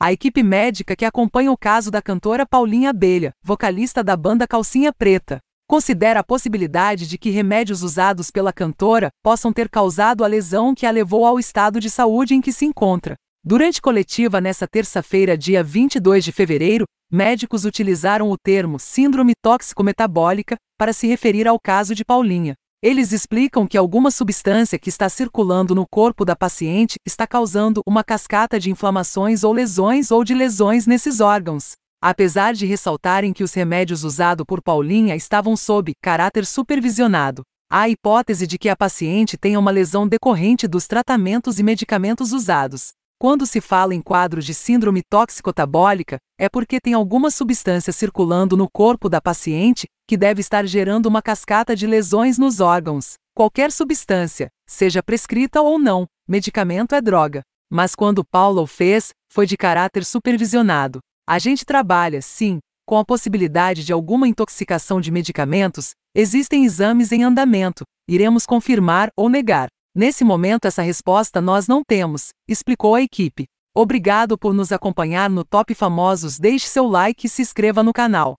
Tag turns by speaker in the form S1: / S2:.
S1: A equipe médica que acompanha o caso da cantora Paulinha Abelha, vocalista da banda Calcinha Preta, considera a possibilidade de que remédios usados pela cantora possam ter causado a lesão que a levou ao estado de saúde em que se encontra. Durante coletiva nesta terça-feira, dia 22 de fevereiro, médicos utilizaram o termo síndrome tóxico-metabólica para se referir ao caso de Paulinha. Eles explicam que alguma substância que está circulando no corpo da paciente está causando uma cascata de inflamações ou lesões ou de lesões nesses órgãos. Apesar de ressaltarem que os remédios usados por Paulinha estavam sob caráter supervisionado, há a hipótese de que a paciente tenha uma lesão decorrente dos tratamentos e medicamentos usados. Quando se fala em quadros de síndrome tóxico-tabólica, é porque tem alguma substância circulando no corpo da paciente que deve estar gerando uma cascata de lesões nos órgãos. Qualquer substância, seja prescrita ou não, medicamento é droga. Mas quando Paulo fez, foi de caráter supervisionado. A gente trabalha, sim, com a possibilidade de alguma intoxicação de medicamentos, existem exames em andamento, iremos confirmar ou negar. Nesse momento, essa resposta nós não temos, explicou a equipe. Obrigado por nos acompanhar no Top Famosos. Deixe seu like e se inscreva no canal.